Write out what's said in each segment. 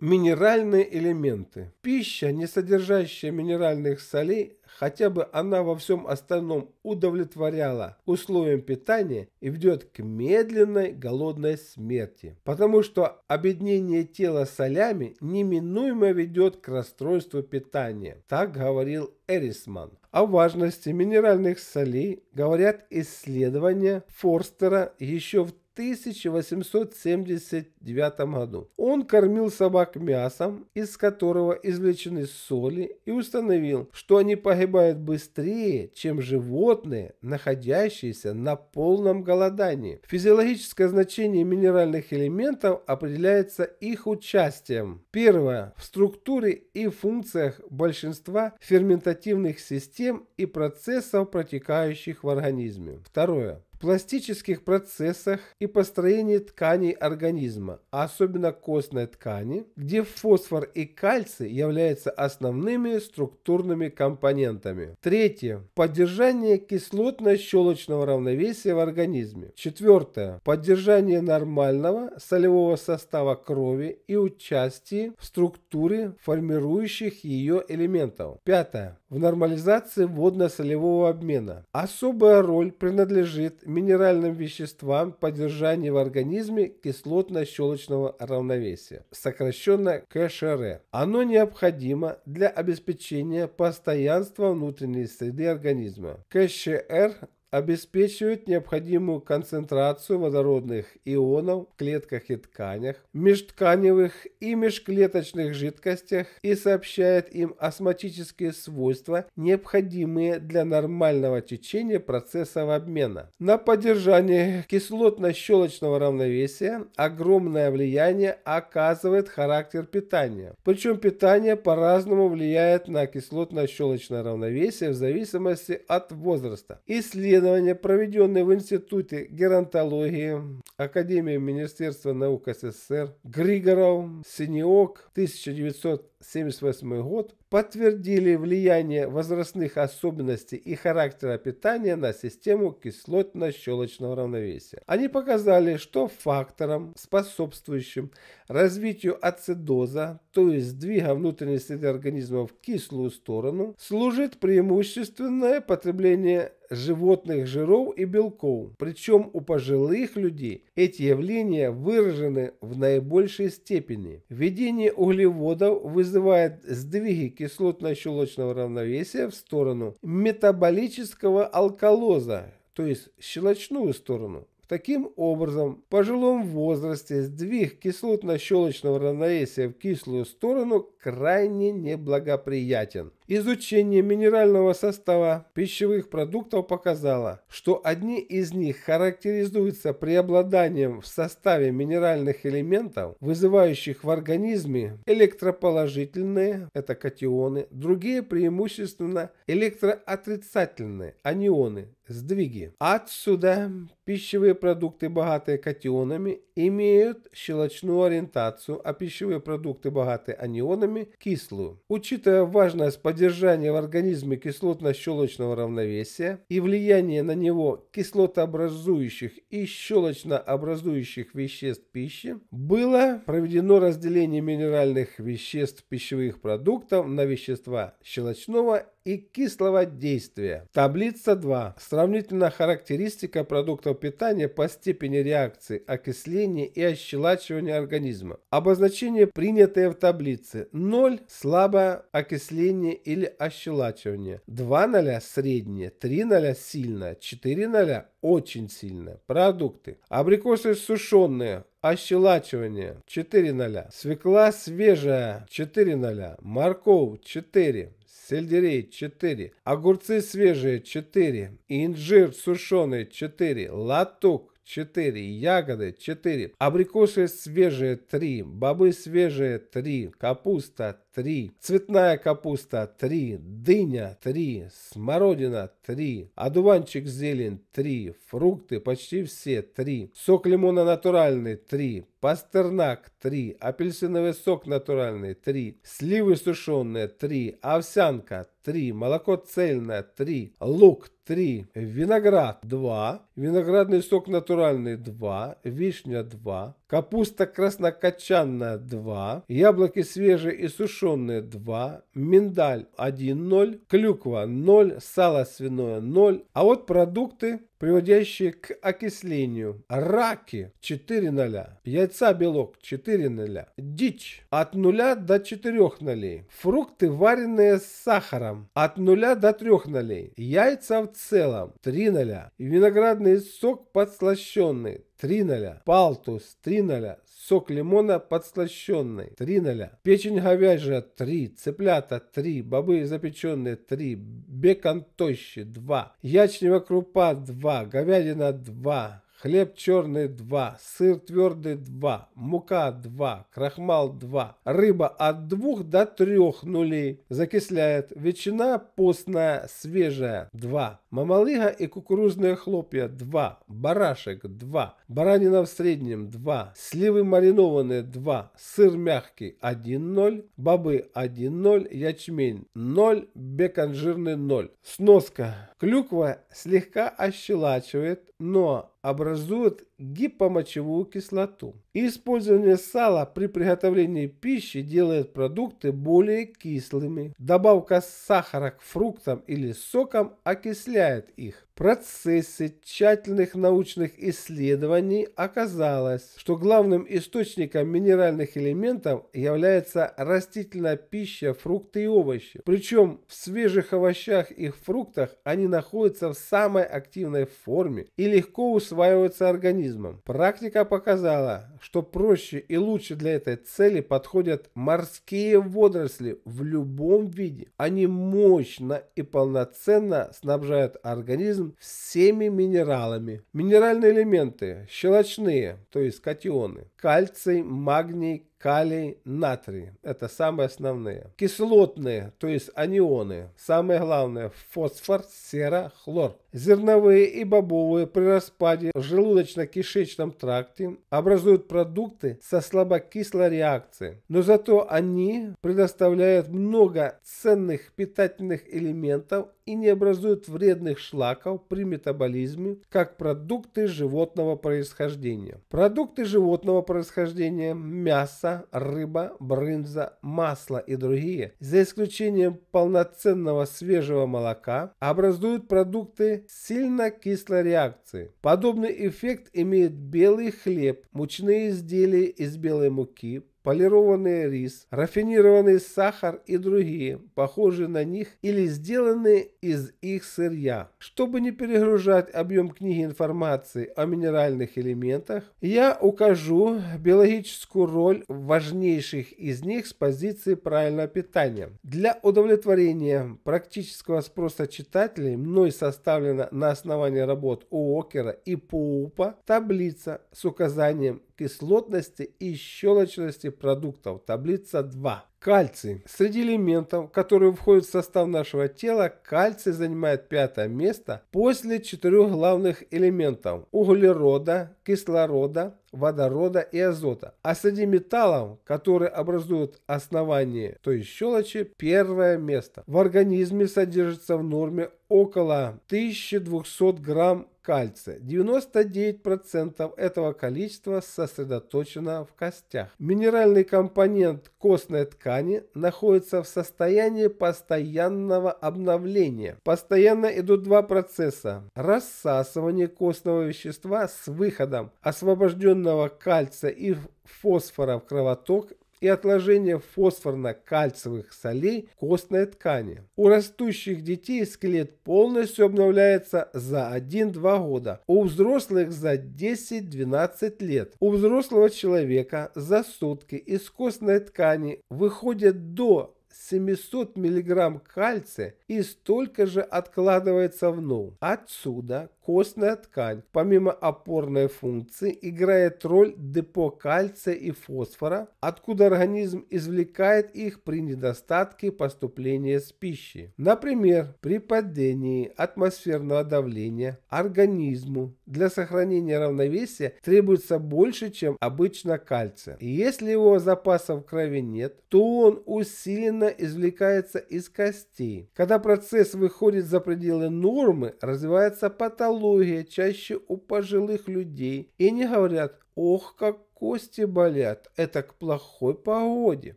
минеральные элементы. Пища, не содержащая минеральных солей, хотя бы она во всем остальном удовлетворяла условиям питания и ведет к медленной голодной смерти, потому что обеднение тела солями неминуемо ведет к расстройству питания. Так говорил Эрисман. О важности минеральных солей говорят исследования Форстера еще в 1879 году. Он кормил собак мясом, из которого извлечены соли, и установил, что они погибают быстрее, чем животные, находящиеся на полном голодании. Физиологическое значение минеральных элементов определяется их участием. Первое. В структуре и функциях большинства ферментативных систем и процессов, протекающих в организме. Второе пластических процессах и построении тканей организма, а особенно костной ткани, где фосфор и кальций являются основными структурными компонентами. Третье. Поддержание кислотно-щелочного равновесия в организме. Четвертое. Поддержание нормального солевого состава крови и участие в структуре формирующих ее элементов. Пятое в нормализации водно-солевого обмена. Особая роль принадлежит минеральным веществам поддержания в организме кислотно-щелочного равновесия, сокращенно КШР. Оно необходимо для обеспечения постоянства внутренней среды организма. КШР обеспечивают необходимую концентрацию водородных ионов в клетках и тканях, межтканевых и межклеточных жидкостях и сообщает им осмотические свойства, необходимые для нормального течения процессов обмена. На поддержание кислотно-щелочного равновесия огромное влияние оказывает характер питания. Причем питание по-разному влияет на кислотно-щелочное равновесие в зависимости от возраста. Исследование Исследования, проведенные в Институте геронтологии Академии Министерства наук СССр Григоров, Синеок, 1978 год, подтвердили влияние возрастных особенностей и характера питания на систему кислотно-щелочного равновесия. Они показали, что фактором, способствующим развитию ацидоза, то есть сдвига внутренней среды организма в кислую сторону, служит преимущественное потребление животных жиров и белков. Причем у пожилых людей эти явления выражены в наибольшей степени. Введение углеводов вызывает сдвиги кислотно-щелочного равновесия в сторону метаболического алкалоза, то есть щелочную сторону. Таким образом, в пожилом возрасте сдвиг кислотно-щелочного равновесия в кислую сторону крайне неблагоприятен. Изучение минерального состава пищевых продуктов показало, что одни из них характеризуются преобладанием в составе минеральных элементов, вызывающих в организме электроположительные, это катионы, другие преимущественно электроотрицательные, анионы, сдвиги. Отсюда пищевые продукты, богатые катионами, имеют щелочную ориентацию, а пищевые продукты, богатые анионами, кислую. Учитывая важность поделения поддержание в организме кислотно-щелочного равновесия и влияние на него кислотообразующих и щелочнообразующих веществ пищи, было проведено разделение минеральных веществ пищевых продуктов на вещества щелочного и кислого действия. Таблица 2. Сравнительная характеристика продуктов питания по степени реакции окисления и ощелачивания организма. Обозначение, принятое в таблице. 0 – слабое окисление или ощелачивание. 2 0 – среднее, 3 0 – сильное, 4 0 – очень сильное. Продукты. Абрикосы сушеные, ощелачивание 4 0, свекла свежая 4 0, морковь 4, сельдерей 4, огурцы свежие 4, инжир сушеный 4, латук 4, ягоды 4, абрикосы свежие 3, бобы свежие 3, капуста 3, цветная капуста 3, дыня 3, смородина 3, одуванчик зелень 3, фрукты почти все 3, сок лимона натуральный 3, пастернак 3, апельсиновый сок натуральный 3, сливы сушеные 3, овсянка 3, молоко цельное 3, лук 3, виноград 2, виноградный сок натуральный 2, вишня 2, капуста краснокочанная 2, яблоки свежие и сушеные 2, миндаль 1,0, клюква 0, сало свиное 0. А вот продукты приводящие к окислению. Раки 4 ноля, яйца белок 4 ноля, дичь от 0 до 4 нолей, фрукты вареные с сахаром от 0 до 3 нолей, яйца в целом 3 ноля, виноградный сок подслащенный 3 ноля, палтус 3 ноля, сок лимона подслащенный 3 ноля печень говяжья 3, цыплята 3, бобы запеченные 3, бекон тощи 2, ячневая крупа 2, говядина 2, Хлеб черный 2, сыр твердый 2, мука 2, крахмал 2, рыба от 2 до 3 нулей, закисляет, ветчина постная, свежая 2, мамалыга и кукурузные хлопья 2, барашек 2, баранина в среднем 2, сливы маринованные 2, сыр мягкий 1-0, бобы 1-0, ячмень 0, бекон жирный 0. Сноска. Клюква слегка ощелачивает, но образуют гипомочевую кислоту. использование сала при приготовлении пищи делает продукты более кислыми. Добавка сахара к фруктам или сокам окисляет их. В процессе тщательных научных исследований оказалось, что главным источником минеральных элементов является растительная пища, фрукты и овощи. Причем в свежих овощах и фруктах они находятся в самой активной форме и легко усваиваются организмом механизмом. Практика показала, что проще и лучше для этой цели подходят морские водоросли в любом виде. Они мощно и полноценно снабжают организм всеми минералами. Минеральные элементы щелочные, то есть катионы, кальций, магний, калий, натрий. Это самые основные. Кислотные, то есть анионы. Самое главное – фосфор, сера, хлор. Зерновые и бобовые при распаде в желудочно-кишечном тракте образуют продукты со слабокислой реакцией. Но зато они предоставляют много ценных питательных элементов и не образуют вредных шлаков при метаболизме, как продукты животного происхождения. Продукты животного происхождения – мясо, мясо, рыба, брынза, масло и другие, за исключением полноценного свежего молока, образуют продукты сильно кислой реакции. Подобный эффект имеет белый хлеб, мучные изделия из белой муки, полированный рис, рафинированный сахар и другие, похожие на них или сделанные из их сырья. Чтобы не перегружать объем книги информации о минеральных элементах, я укажу биологическую роль важнейших из них с позиции правильного питания. Для удовлетворения практического спроса читателей мной составлена на основании работ Уокера и Поупа таблица с указанием кислотности и щелочности продуктов. Таблица 2. Кальций. Среди элементов, которые входят в состав нашего тела, кальций занимает пятое место после четырех главных элементов – углерода, кислорода, водорода и азота. А среди металлов, которые образуют основание, то есть щелочи, первое место. В организме содержится в норме около 1200 грамм кальция. 99% этого количества сосредоточено в костях. Минеральный компонент костной ткани находится в состоянии постоянного обновления. Постоянно идут два процесса. Рассасывание костного вещества с выходом освобожденного кальция и фосфора в кровоток и отложение фосфорно-кальциевых солей в костной ткани. У растущих детей скелет полностью обновляется за 1-2 года, у взрослых за 10-12 лет. У взрослого человека за сутки из костной ткани выходит до 700 мг кальция и столько же откладывается в ногу. Отсюда костная ткань, помимо опорной функции, играет роль депо кальция и фосфора, откуда организм извлекает их при недостатке поступления с пищей. Например, при падении атмосферного давления организму для сохранения равновесия требуется больше, чем обычно кальция. если его запасов в крови нет, то он усиленно извлекается из костей. Когда процесс выходит за пределы нормы, развивается патология чаще у пожилых людей. И не говорят «Ох, как кости болят, это к плохой погоде.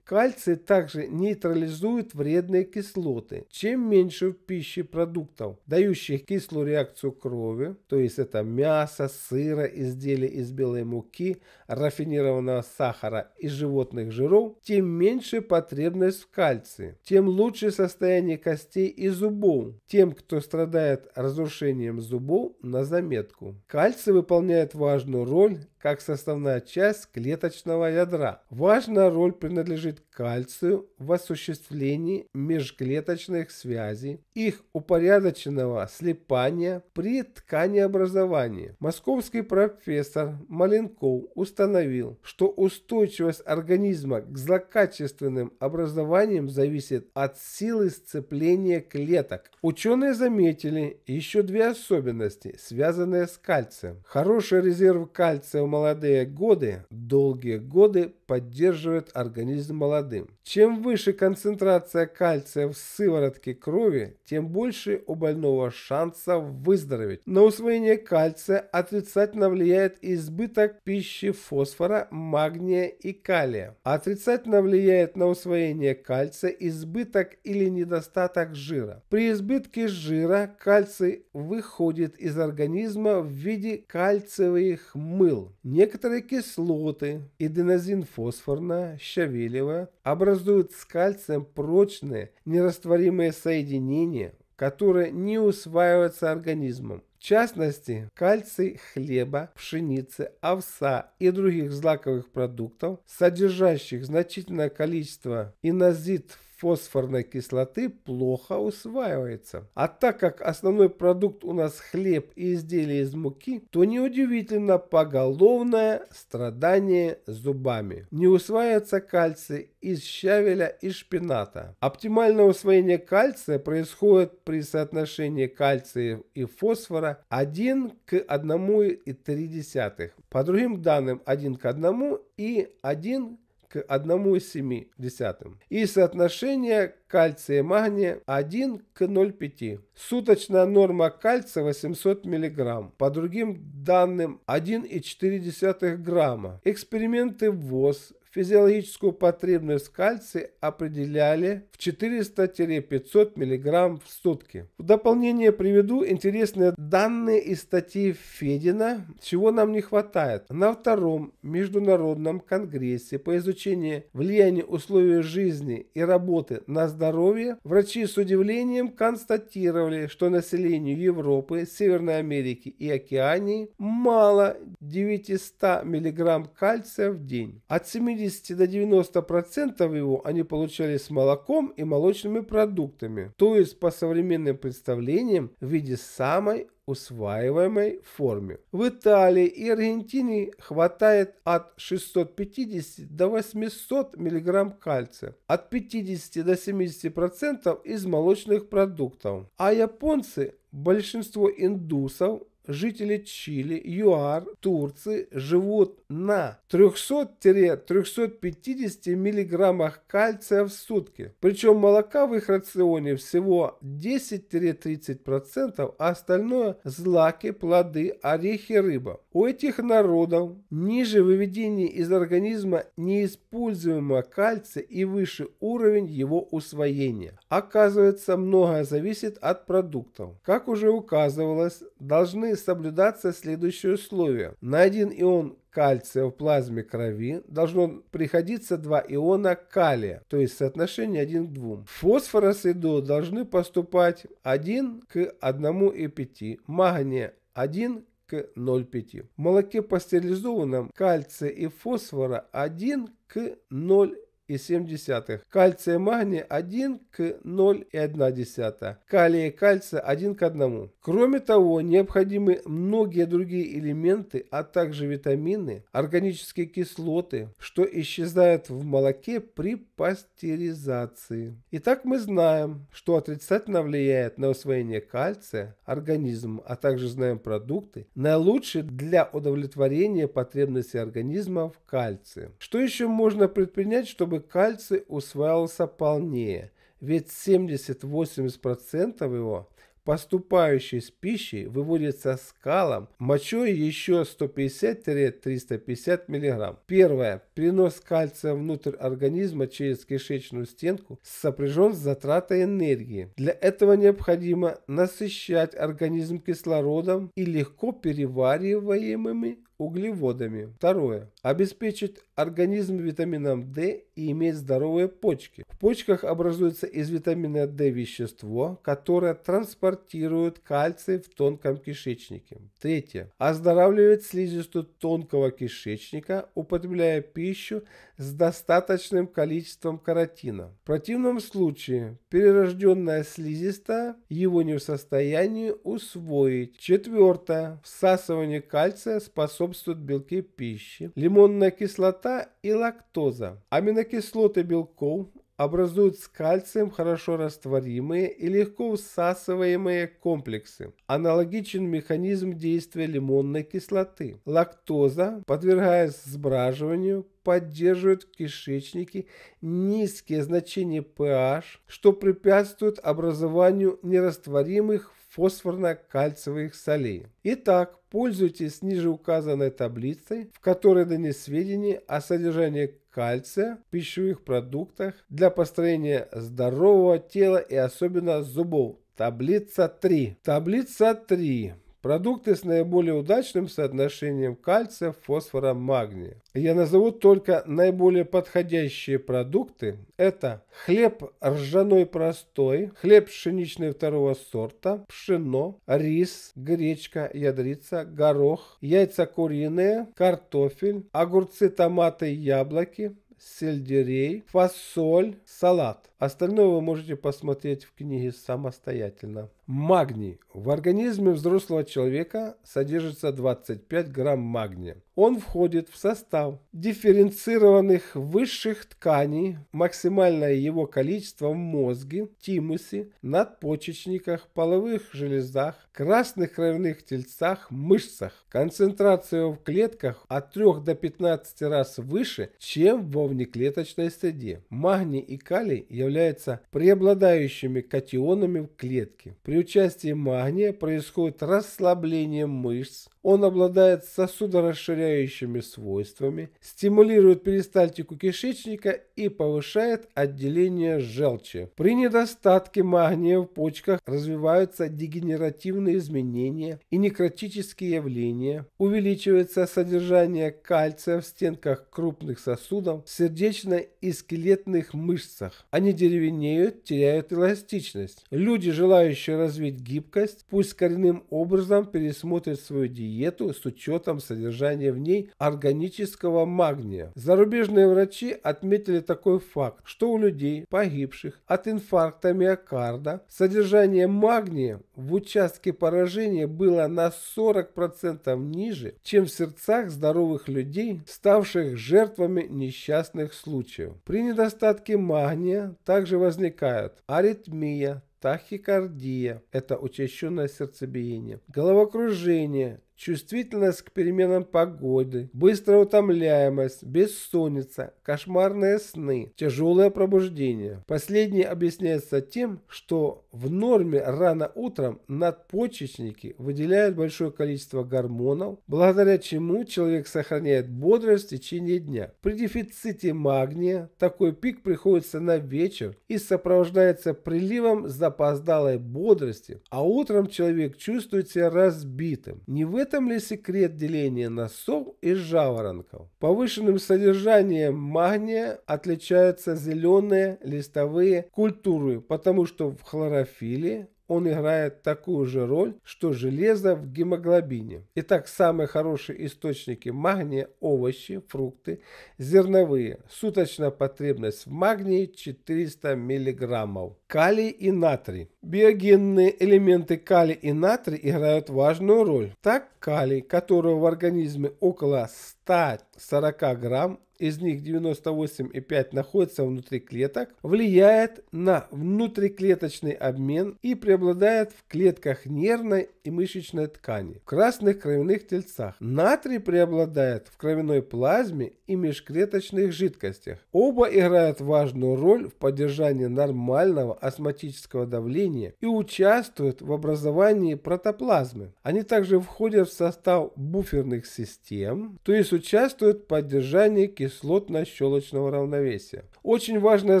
Кальций также нейтрализует вредные кислоты. Чем меньше в пище продуктов, дающих кислую реакцию крови, то есть это мясо, сыра, изделия из белой муки, рафинированного сахара и животных жиров, тем меньше потребность в кальции, тем лучше состояние костей и зубов. Тем, кто страдает разрушением зубов, на заметку. Кальций выполняет важную роль как составная часть клеточного ядра. Важная роль принадлежит кальцию в осуществлении межклеточных связей, их упорядоченного слипания при тканеобразовании. Московский профессор Маленков установил, что устойчивость организма к злокачественным образованиям зависит от силы сцепления клеток. Ученые заметили еще две особенности, связанные с кальцием. Хороший резерв кальция в молодые годы, долгие годы поддерживает организм молодым. Чем выше концентрация кальция в сыворотке крови, тем больше у больного шанса выздороветь. На усвоение кальция отрицательно влияет избыток пищи фосфора, магния и калия. Отрицательно влияет на усвоение кальция избыток или недостаток жира. При избытке жира кальций выходит из организма в виде кальциевых мыл. Некоторые кислоты, эденозин фосфорна, щавелевая образуют с кальцием прочные нерастворимые соединения, которые не усваиваются организмом. В частности, кальций хлеба, пшеницы, овса и других злаковых продуктов, содержащих значительное количество инозит фосфорной кислоты плохо усваивается. А так как основной продукт у нас хлеб и изделия из муки, то неудивительно поголовное страдание зубами. Не усваивается кальций из щавеля и шпината. Оптимальное усвоение кальция происходит при соотношении кальция и фосфора 1 к 1,3. По другим данным 1 к 1 и 1 к 1,7 и соотношение кальция и магния 1 к 0,5. Суточная норма кальция 800 мг, по другим данным 1,4 грамма. Эксперименты ВОЗ Физиологическую потребность кальция определяли в 400-500 мг в сутки. В дополнение приведу интересные данные из статьи Федина «Чего нам не хватает». На втором международном конгрессе по изучению влияния условий жизни и работы на здоровье врачи с удивлением констатировали, что населению Европы, Северной Америки и Океании мало 900 мг кальция в день. От 70 80 до 90% процентов его они получали с молоком и молочными продуктами, то есть по современным представлениям в виде самой усваиваемой форме. В Италии и Аргентине хватает от 650 до 800 мг кальция, от 50 до 70% процентов из молочных продуктов, а японцы большинство индусов жители Чили, ЮАР, Турции живут на 300-350 миллиграммах кальция в сутки. Причем молока в их рационе всего 10-30%, а остальное – злаки, плоды, орехи, рыба. У этих народов ниже выведение из организма неиспользуемого кальция и выше уровень его усвоения. Оказывается, многое зависит от продуктов. Как уже указывалось, должны должны соблюдаться следующие условия. На один ион кальция в плазме крови должно приходиться два иона калия, то есть соотношение 1 к 2. Фосфора и до должны поступать 1 к 1,5, магния 1 к 0,5. В молоке пастеризованном кальция и фосфора 1 к 0,5. 0,7, кальция и магния 1 к 0,1, калия и кальция 1 к 1. Кроме того, необходимы многие другие элементы, а также витамины, органические кислоты, что исчезают в молоке при пастеризации. Итак, мы знаем, что отрицательно влияет на усвоение кальция организм, а также знаем продукты, наилучшие для удовлетворения потребностей организма в кальции. Что еще можно предпринять, чтобы кальций усваивался полнее? Ведь 70-80% его поступающий с пищей, выводится скалом мочой еще 150-350 мг. Первое. Принос кальция внутрь организма через кишечную стенку сопряжен с затратой энергии. Для этого необходимо насыщать организм кислородом и легко перевариваемыми углеводами. Второе. Обеспечить организм витамином D и иметь здоровые почки. В почках образуется из витамина D вещество, которое транспортирует кальций в тонком кишечнике. Третье. Оздоравливает слизистую тонкого кишечника, употребляя пищу с достаточным количеством каротина. В противном случае перерожденная слизистая его не в состоянии усвоить. Четвертое. Всасывание кальция способно присутствуют белки пищи, лимонная кислота и лактоза. Аминокислоты белков образуют с кальцием хорошо растворимые и легко усасываемые комплексы. Аналогичен механизм действия лимонной кислоты. Лактоза, подвергаясь сбраживанию, поддерживает в кишечнике низкие значения pH, что препятствует образованию нерастворимых фосфорно-кальциевых солей. Итак, пользуйтесь ниже указанной таблицей, в которой даны сведения о содержании кальция в пищевых продуктах для построения здорового тела и особенно зубов. Таблица 3. Таблица 3. Продукты с наиболее удачным соотношением кальция, фосфора, магния. Я назову только наиболее подходящие продукты. Это хлеб ржаной простой, хлеб пшеничный второго сорта, пшено, рис, гречка, ядрица, горох, яйца куриные, картофель, огурцы, томаты, яблоки, сельдерей, фасоль, салат. Остальное вы можете посмотреть в книге самостоятельно. Магний. В организме взрослого человека содержится 25 грамм магния. Он входит в состав дифференцированных высших тканей. Максимальное его количество в мозге, тимусе, надпочечниках, половых железах, красных кровяных тельцах, мышцах. Концентрация в клетках от 3 до 15 раз выше, чем во внеклеточной среде. Магний и калий являются преобладающими катионами в клетке. При при участии магния происходит расслабление мышц, он обладает сосудорасширяющими свойствами, стимулирует перистальтику кишечника и повышает отделение желчи. При недостатке магния в почках развиваются дегенеративные изменения и некротические явления, увеличивается содержание кальция в стенках крупных сосудов, сердечно- и скелетных мышцах. Они деревенеют, теряют эластичность. Люди, желающие развить гибкость, пусть коренным образом пересмотрят свою диету диету с учетом содержания в ней органического магния. Зарубежные врачи отметили такой факт, что у людей, погибших от инфаркта миокарда, содержание магния в участке поражения было на 40% ниже, чем в сердцах здоровых людей, ставших жертвами несчастных случаев. При недостатке магния также возникают аритмия, тахикардия – это учащенное сердцебиение, головокружение чувствительность к переменам погоды, быстрая утомляемость, бессонница, кошмарные сны, тяжелое пробуждение. Последнее объясняется тем, что в норме рано утром надпочечники выделяют большое количество гормонов, благодаря чему человек сохраняет бодрость в течение дня. При дефиците магния такой пик приходится на вечер и сопровождается приливом запоздалой бодрости, а утром человек чувствует себя разбитым. Не в этом этом ли секрет деления на сов и жаворонков? Повышенным содержанием магния отличаются зеленые листовые культуры, потому что в хлорофиле он играет такую же роль, что железо в гемоглобине. Итак, самые хорошие источники магния – овощи, фрукты, зерновые. Суточная потребность в магнии 400 мг. Калий и натрий. Биогенные элементы калий и натрий играют важную роль. Так, калий, которого в организме около 140 грамм, из них 98,5 находится внутри клеток, влияет на внутриклеточный обмен и преобладает в клетках нервной и мышечной ткани, в красных кровяных тельцах. Натрий преобладает в кровяной плазме и межклеточных жидкостях. Оба играют важную роль в поддержании нормального астматического давления деления и участвуют в образовании протоплазмы. Они также входят в состав буферных систем, то есть участвуют в поддержании кислотно-щелочного равновесия. Очень важное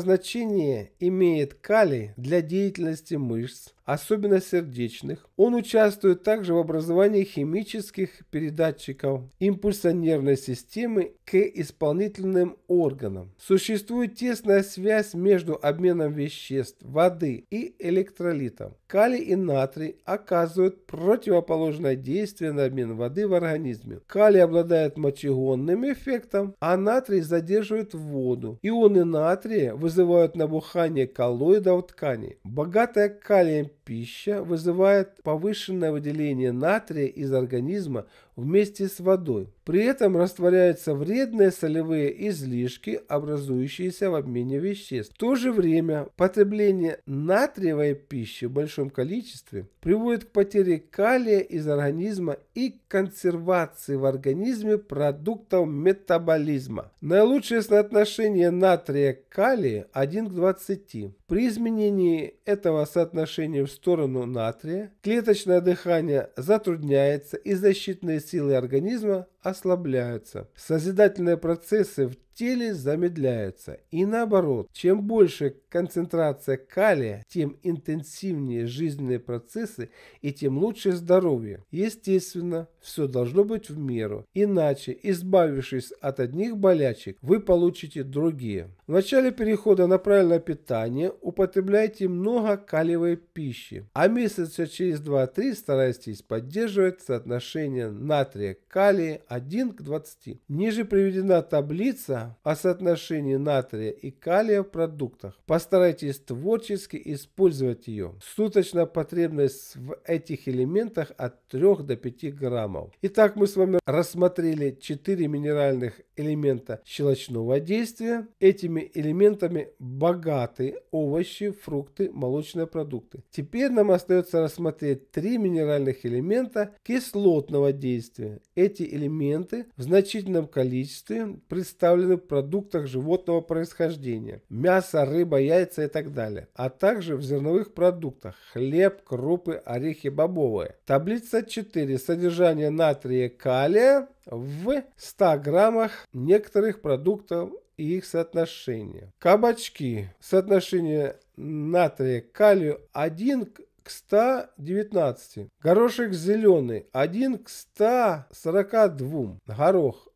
значение имеет калий для деятельности мышц, особенно сердечных. Он участвует также в образовании химических передатчиков импульса нервной системы к исполнительным органам. Существует тесная связь между обменом веществ, воды и электролитом. Калий и натрий оказывают противоположное действие на обмен воды в организме. Калий обладает мочегонным эффектом, а натрий задерживает воду. Ионы натрия вызывают набухание коллоидов тканей. Богатая калием пища вызывает повышенное выделение натрия из организма вместе с водой. При этом растворяются вредные солевые излишки, образующиеся в обмене веществ. В то же время потребление натриевой пищи в большом количестве приводит к потере калия из организма и консервации в организме продуктов метаболизма. Наилучшее соотношение натрия к калию 1 к 20. При изменении этого соотношения в сторону натрия клеточное дыхание затрудняется и защитные силы организма ослабляются. Созидательные процессы в теле замедляются. И наоборот, чем больше концентрация калия, тем интенсивнее жизненные процессы и тем лучше здоровье. Естественно, все должно быть в меру. Иначе, избавившись от одних болячек, вы получите другие. В начале перехода на правильное питание употребляйте много калиевой пищи, а месяца через 2-3 старайтесь поддерживать соотношение натрия-калия 1 к 20. Ниже приведена таблица о соотношении натрия и калия в продуктах. Постарайтесь творчески использовать ее. Суточная потребность в этих элементах от 3 до 5 граммов. Итак, мы с вами рассмотрели 4 минеральных элемента щелочного действия. Этими элементами богаты овощи, фрукты, молочные продукты. Теперь нам остается рассмотреть три минеральных элемента кислотного действия. Эти элементы элементы в значительном количестве представлены в продуктах животного происхождения – мясо, рыба, яйца и так далее, а также в зерновых продуктах – хлеб, крупы, орехи бобовые. Таблица 4. Содержание натрия и калия в 100 граммах некоторых продуктов и их соотношение. Кабачки. Соотношение натрия калию 1 к к 119. Горошек зеленый 1 к 142. Горох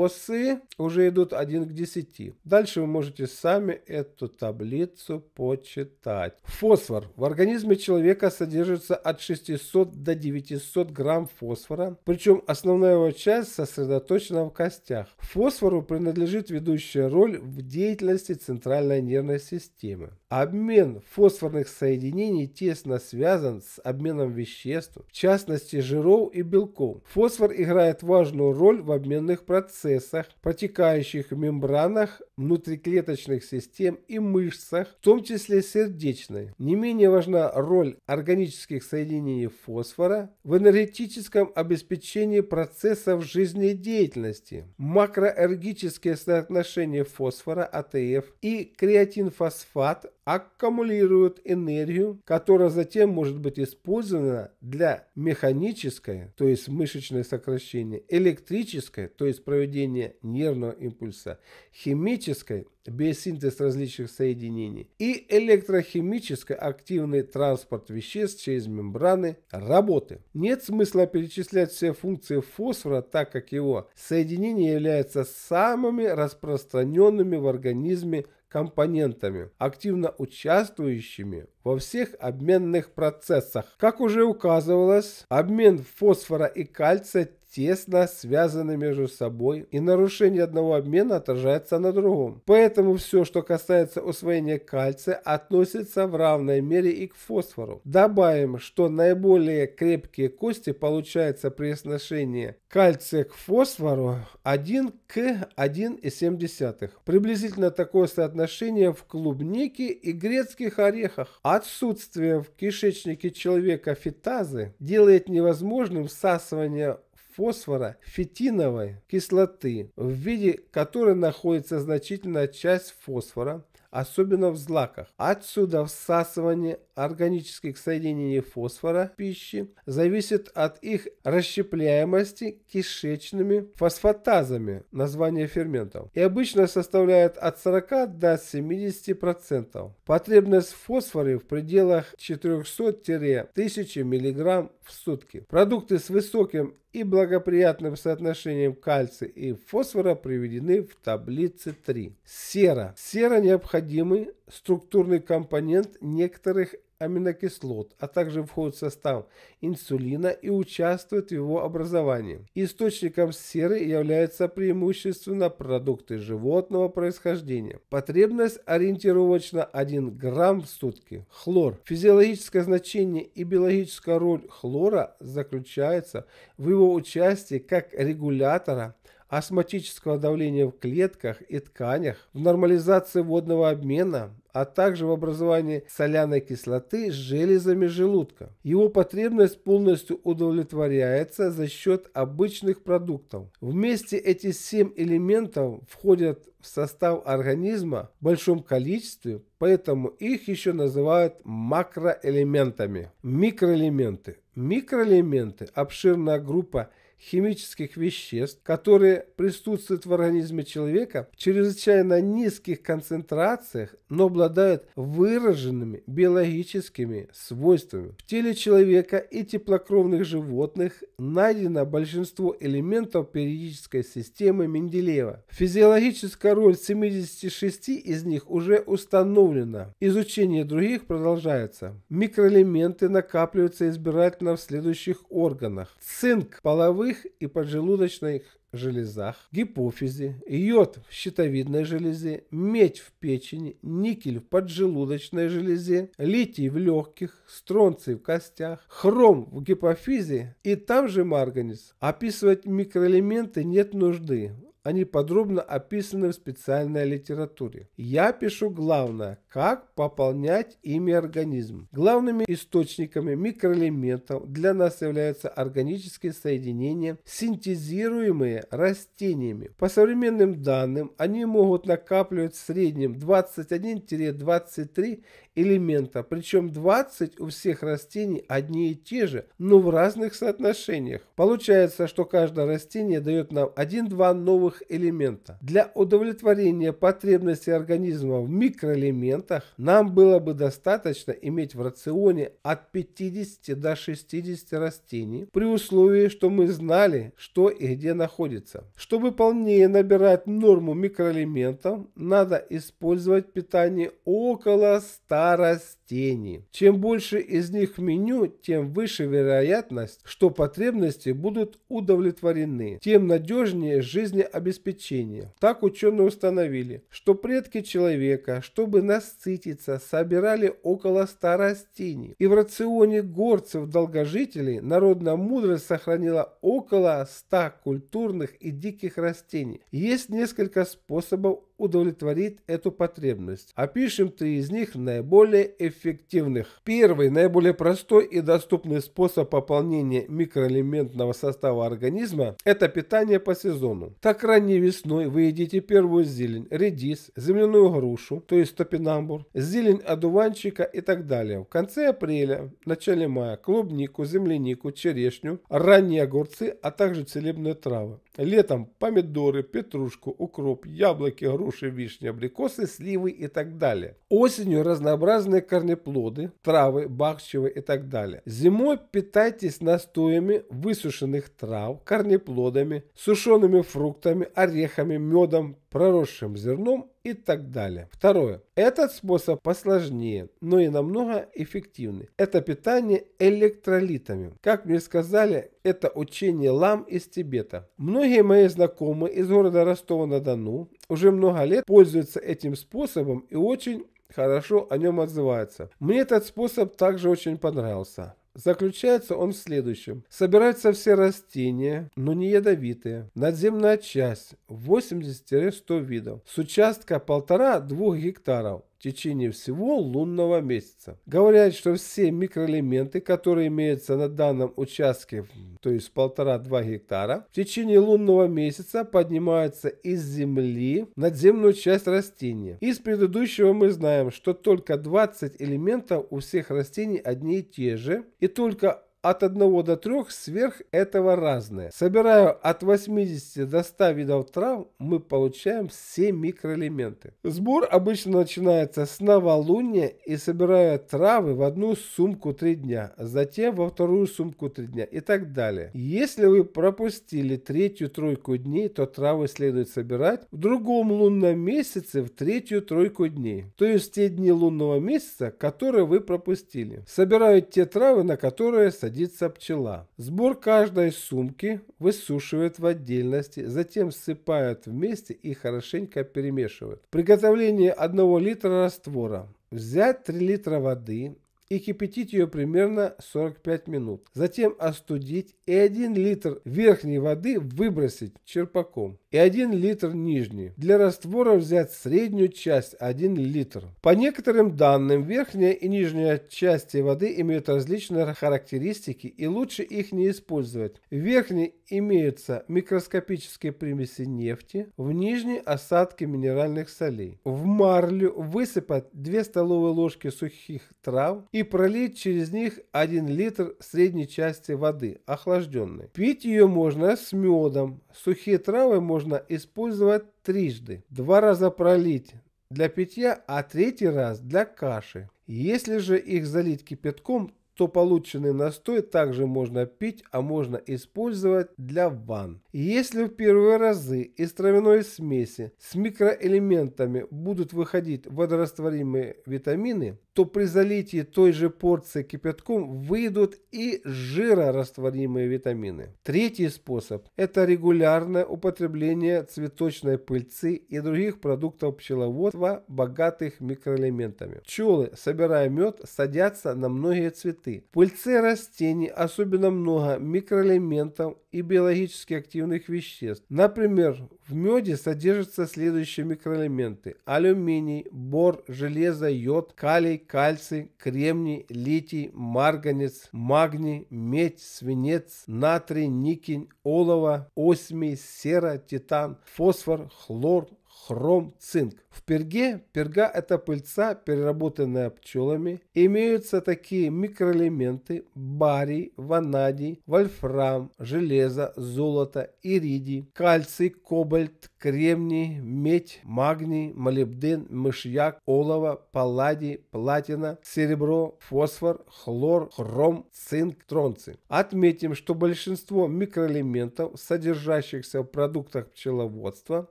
вопросы уже идут один к 10. Дальше вы можете сами эту таблицу почитать. Фосфор. В организме человека содержится от 600 до 900 грамм фосфора, причем основная его часть сосредоточена в костях. Фосфору принадлежит ведущая роль в деятельности центральной нервной системы. Обмен фосфорных соединений тесно связан с обменом веществ, в частности жиров и белков. Фосфор играет важную роль в обменных процессах, протекающих в мембранах внутриклеточных систем и мышцах, в том числе сердечной. Не менее важна роль органических соединений фосфора в энергетическом обеспечении процессов жизнедеятельности. Макроэргические соотношения фосфора АТФ и креатинфосфат аккумулируют энергию, которая затем может быть использована для механической, то есть мышечное сокращение, электрической, то есть проведения нервного импульса, химической, термической, биосинтез различных соединений, и электрохимической, активный транспорт веществ через мембраны, работы. Нет смысла перечислять все функции фосфора, так как его соединения являются самыми распространенными в организме компонентами, активно участвующими во всех обменных процессах. Как уже указывалось, обмен фосфора и кальция тесно связаны между собой, и нарушение одного обмена отражается на другом. Поэтому все, что касается усвоения кальция, относится в равной мере и к фосфору. Добавим, что наиболее крепкие кости получаются при сношении кальция к фосфору 1 к 1,7. Приблизительно такое соотношение в клубнике и грецких орехах. Отсутствие в кишечнике человека фитазы делает невозможным всасывание фосфора фитиновой кислоты, в виде которой находится значительная часть фосфора, особенно в злаках. Отсюда всасывание органических соединений фосфора в пище зависит от их расщепляемости кишечными фосфатазами, название ферментов, и обычно составляет от 40 до 70%. Потребность в фосфоре в пределах 400-1000 мг в сутки. Продукты с высоким и благоприятным соотношением кальция и фосфора приведены в таблице 3. Сера. Сера необходимый структурный компонент некоторых аминокислот, а также входит в состав инсулина и участвует в его образовании. Источником серы являются преимущественно продукты животного происхождения. Потребность ориентировочно 1 грамм в сутки. Хлор. Физиологическое значение и биологическая роль хлора заключается в его участии как регулятора астматического давления в клетках и тканях, в нормализации водного обмена, а также в образовании соляной кислоты с железами желудка. Его потребность полностью удовлетворяется за счет обычных продуктов. Вместе эти семь элементов входят в состав организма в большом количестве, поэтому их еще называют макроэлементами. Микроэлементы. Микроэлементы – обширная группа химических веществ, которые присутствуют в организме человека в чрезвычайно низких концентрациях но обладают выраженными биологическими свойствами. В теле человека и теплокровных животных найдено большинство элементов периодической системы Менделеева. Физиологическая роль 76 из них уже установлена. Изучение других продолжается. Микроэлементы накапливаются избирательно в следующих органах. Цинк половых и поджелудочных железах, гипофизе, йод в щитовидной железе, медь в печени, никель в поджелудочной железе, литий в легких, стронций в костях, хром в гипофизе и там же марганец. Описывать микроэлементы нет нужды. Они подробно описаны в специальной литературе. Я пишу главное, как пополнять ими организм. Главными источниками микроэлементов для нас являются органические соединения, синтезируемые растениями. По современным данным, они могут накапливать в среднем 21-23 элемента, причем 20 у всех растений одни и те же, но в разных соотношениях. Получается, что каждое растение дает нам 1-2 новых новых элемента. Для удовлетворения потребностей организма в микроэлементах нам было бы достаточно иметь в рационе от 50 до 60 растений, при условии, что мы знали, что и где находится. Чтобы полнее набирать норму микроэлементов, надо использовать питание около 100 растений. Чем больше из них в меню, тем выше вероятность, что потребности будут удовлетворены, тем надежнее жизнеобеспечение обеспечения. Так ученые установили, что предки человека, чтобы насытиться, собирали около 100 растений. И в рационе горцев-долгожителей народная мудрость сохранила около 100 культурных и диких растений. Есть несколько способов удовлетворит эту потребность. Опишем три из них наиболее эффективных. Первый, наиболее простой и доступный способ пополнения микроэлементного состава организма – это питание по сезону. Так ранней весной вы едите первую зелень, редис, земляную грушу, то есть топинамбур, зелень одуванчика и так далее. В конце апреля, начале мая клубнику, землянику, черешню, ранние огурцы, а также целебные травы. Летом помидоры, петрушку, укроп, яблоки, груши груши, вишни, абрикосы, сливы и так далее. Осенью разнообразные корнеплоды, травы, бахчевы и так далее. Зимой питайтесь настоями высушенных трав, корнеплодами, сушеными фруктами, орехами, медом, проросшим зерном и так далее. Второе. Этот способ посложнее, но и намного эффективнее. Это питание электролитами. Как мне сказали, это учение лам из Тибета. Многие мои знакомые из города Ростова-на-Дону уже много лет пользуются этим способом и очень хорошо о нем отзываются. Мне этот способ также очень понравился. Заключается он в следующем. Собираются все растения, но не ядовитые. Надземная часть 80-100 видов. С участка 1,5-2 гектаров в течение всего лунного месяца. Говорят, что все микроэлементы, которые имеются на данном участке, то есть полтора-два гектара, в течение лунного месяца поднимаются из земли на земную часть растения. Из предыдущего мы знаем, что только 20 элементов у всех растений одни и те же, и только от 1 до 3 сверх этого разное. Собираю от 80 до 100 видов трав, мы получаем все микроэлементы. Сбор обычно начинается с новолуния и собираю травы в одну сумку 3 дня, затем во вторую сумку 3 дня и так далее. Если вы пропустили третью тройку дней, то травы следует собирать в другом лунном месяце в третью тройку дней, то есть те дни лунного месяца, которые вы пропустили. Собирают те травы, на которые садятся садится пчела. Сбор каждой сумки высушивают в отдельности, затем всыпают вместе и хорошенько перемешивают. Приготовление 1 литра раствора. Взять 3 литра воды и кипятить ее примерно 45 минут. Затем остудить и 1 литр верхней воды выбросить черпаком и 1 литр нижний. Для раствора взять среднюю часть 1 литр. По некоторым данным, верхняя и нижняя части воды имеют различные характеристики и лучше их не использовать. В верхней имеются микроскопические примеси нефти, в нижней осадки минеральных солей. В марлю высыпать 2 столовые ложки сухих трав и пролить через них 1 литр средней части воды, охлажденной. Пить ее можно с медом. Сухие травы можно можно использовать трижды. Два раза пролить для питья, а третий раз для каши. Если же их залить кипятком, что полученный настой также можно пить, а можно использовать для ванн. Если в первые разы из травяной смеси с микроэлементами будут выходить водорастворимые витамины, то при залитии той же порции кипятком выйдут и жирорастворимые витамины. Третий способ – это регулярное употребление цветочной пыльцы и других продуктов пчеловодства, богатых микроэлементами. Пчелы, собирая мед, садятся на многие цветы кислоты. В пыльце растений особенно много микроэлементов и биологически активных веществ. Например, в меде содержатся следующие микроэлементы. Алюминий, бор, железо, йод, калий, кальций, кремний, литий, марганец, магний, медь, свинец, натрий, никель, олово, осмий, сера, титан, фосфор, хлор, хром-цинк. В перге, перга – это пыльца, переработанная пчелами, имеются такие микроэлементы – барий, ванадий, вольфрам, железо, золото, иридий, кальций, кобальт, кремний, медь, магний, молибден, мышьяк, олово, палладий, платина, серебро, фосфор, хлор, хром, цинк, тронций. Отметим, что большинство микроэлементов, содержащихся в продуктах пчеловодства,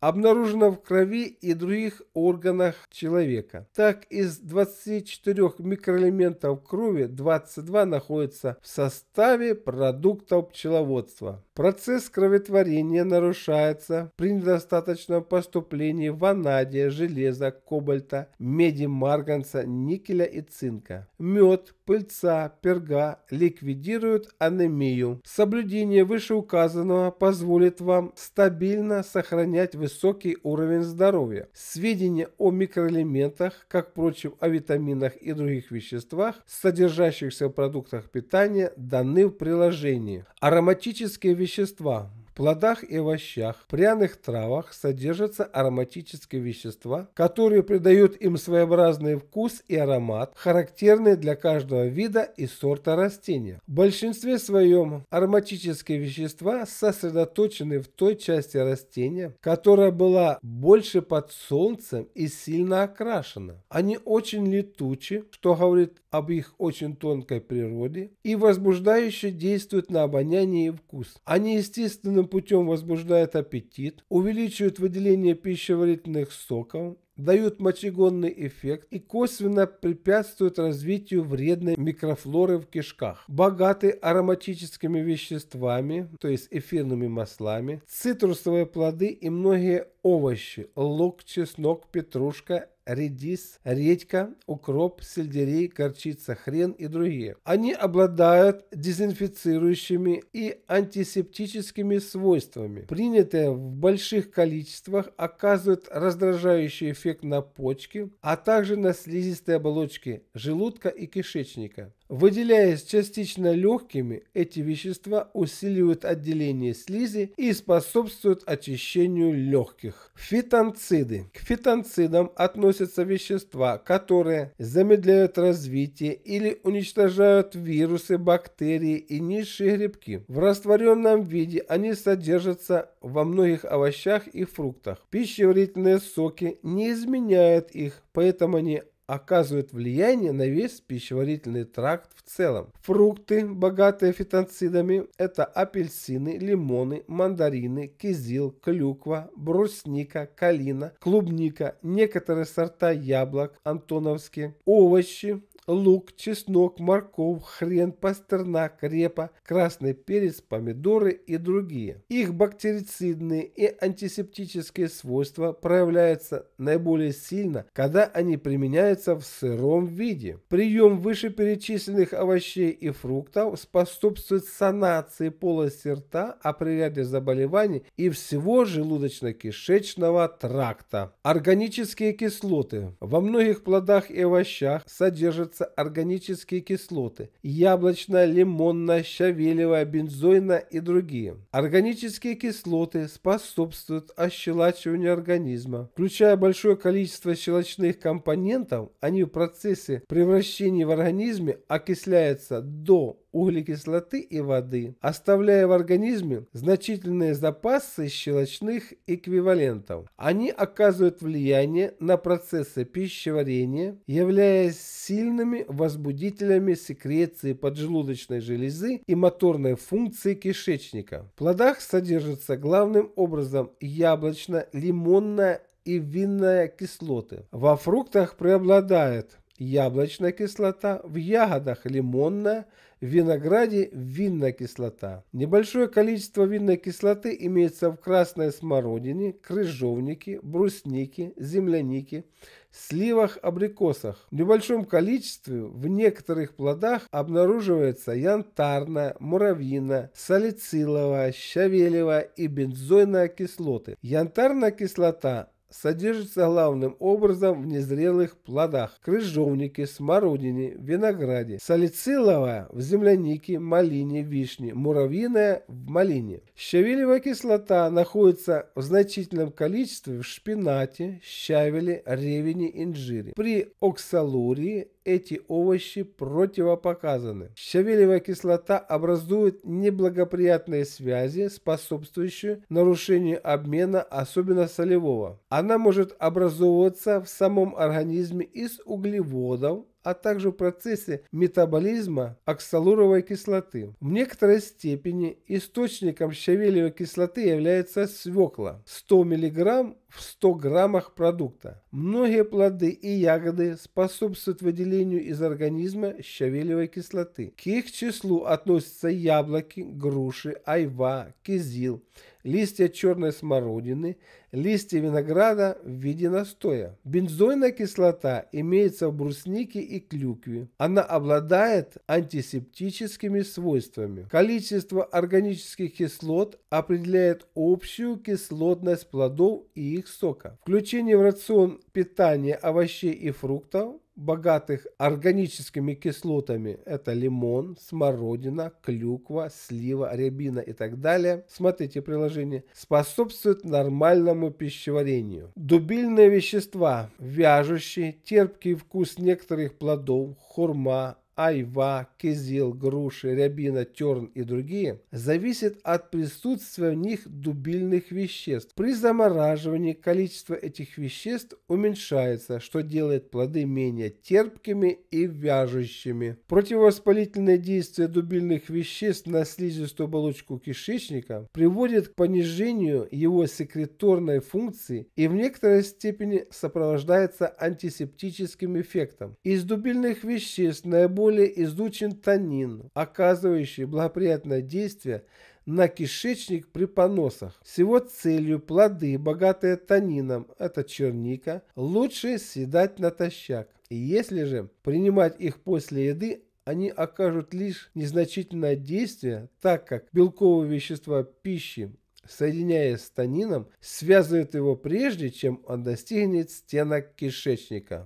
обнаружено в крови и других органах человека. Так, из 24 микроэлементов крови 22 находятся в составе продуктов пчеловодства. Процесс кроветворения нарушается при недостаточном поступлении ванадия, железа, кобальта, меди, марганца, никеля и цинка. Мед, пыльца, перга ликвидируют анемию. Соблюдение вышеуказанного позволит вам стабильно сохранять высокий уровень уровень здоровья. Сведения о микроэлементах, как впрочем о витаминах и других веществах, содержащихся в продуктах питания, даны в приложении. Ароматические вещества плодах и овощах, пряных травах содержатся ароматические вещества, которые придают им своеобразный вкус и аромат, характерный для каждого вида и сорта растения. В большинстве своем ароматические вещества сосредоточены в той части растения, которая была больше под солнцем и сильно окрашена. Они очень летучи, что говорит об их очень тонкой природе и возбуждающе действуют на обоняние и вкус. Они естественным путем возбуждают аппетит, увеличивают выделение пищеварительных соков, дают мочегонный эффект и косвенно препятствуют развитию вредной микрофлоры в кишках. Богаты ароматическими веществами, то есть эфирными маслами, цитрусовые плоды и многие овощи, лук, чеснок, петрушка, редис, редька, укроп, сельдерей, горчица, хрен и другие. Они обладают дезинфицирующими и антисептическими свойствами. Принятые в больших количествах оказывают раздражающий эффект на почки, а также на слизистые оболочки желудка и кишечника. Выделяясь частично легкими, эти вещества усиливают отделение слизи и способствуют очищению легких. Фитонциды. К фитонцидам относятся вещества, которые замедляют развитие или уничтожают вирусы, бактерии и низшие грибки. В растворенном виде они содержатся во многих овощах и фруктах. Пищеварительные соки не изменяют их, поэтому они оказывают влияние на весь пищеварительный тракт в целом. Фрукты, богатые фитонцидами, это апельсины, лимоны, мандарины, кизил, клюква, брусника, калина, клубника, некоторые сорта яблок антоновские, овощи, лук, чеснок, морковь, хрен, пастернак, репа, красный перец, помидоры и другие. Их бактерицидные и антисептические свойства проявляются наиболее сильно, когда они применяются в сыром виде. Прием вышеперечисленных овощей и фруктов способствует санации полости рта, а при ряде заболеваний и всего желудочно-кишечного тракта. Органические кислоты. Во многих плодах и овощах содержатся содержатся органические кислоты – яблочная, лимонная, щавелевая, бензойная и другие. Органические кислоты способствуют ощелачиванию организма. Включая большое количество щелочных компонентов, они в процессе превращения в организме окисляются до углекислоты и воды, оставляя в организме значительные запасы щелочных эквивалентов. Они оказывают влияние на процессы пищеварения, являясь сильными возбудителями секреции поджелудочной железы и моторной функции кишечника. В плодах содержится главным образом яблочно-лимонная и винная кислоты. Во фруктах преобладает яблочная кислота, в ягодах лимонная, в винограде винная кислота. Небольшое количество винной кислоты имеется в красной смородине, крыжовнике, бруснике, землянике, сливах, абрикосах. В небольшом количестве в некоторых плодах обнаруживается янтарная, муравьина, салициловая, щавелевая и бензойная кислоты. Янтарная кислота содержится главным образом в незрелых плодах – крыжовнике, смородине, винограде, салициловая в землянике, малине, вишне, муравьиная в малине. Щавелевая кислота находится в значительном количестве в шпинате, щавеле, ревене, инжире. При оксалурии эти овощи противопоказаны. Щавелевая кислота образует неблагоприятные связи, способствующие нарушению обмена, особенно солевого. Она может образовываться в самом организме из углеводов, а также в процессе метаболизма оксалуровой кислоты. В некоторой степени источником щавелевой кислоты является свекла 100 мг в 100 граммах продукта. Многие плоды и ягоды способствуют выделению из организма щавелевой кислоты. К их числу относятся яблоки, груши, айва, кизил, листья черной смородины, листья винограда в виде настоя. Бензойная кислота имеется в бруснике и клюкве. Она обладает антисептическими свойствами. Количество органических кислот определяет общую кислотность плодов и их сока. Включение в рацион питания овощей и фруктов богатых органическими кислотами. Это лимон, смородина, клюква, слива, рябина и так далее. Смотрите приложение. Способствует нормальному пищеварению. Дубильные вещества. вяжущие, терпкий вкус некоторых плодов, хурма, айва, кизил, груши, рябина, терн и другие, зависит от присутствия в них дубильных веществ. При замораживании количество этих веществ уменьшается, что делает плоды менее терпкими и вяжущими. Противовоспалительное действие дубильных веществ на слизистую оболочку кишечника приводит к понижению его секреторной функции и в некоторой степени сопровождается антисептическим эффектом. Из дубильных веществ наиболее более изучен танин, оказывающий благоприятное действие на кишечник при поносах. С его целью плоды, богатые танином, это черника, лучше съедать натощак. И если же принимать их после еды, они окажут лишь незначительное действие, так как белковые вещества пищи, соединяясь с танином, связывают его прежде, чем он достигнет стенок кишечника.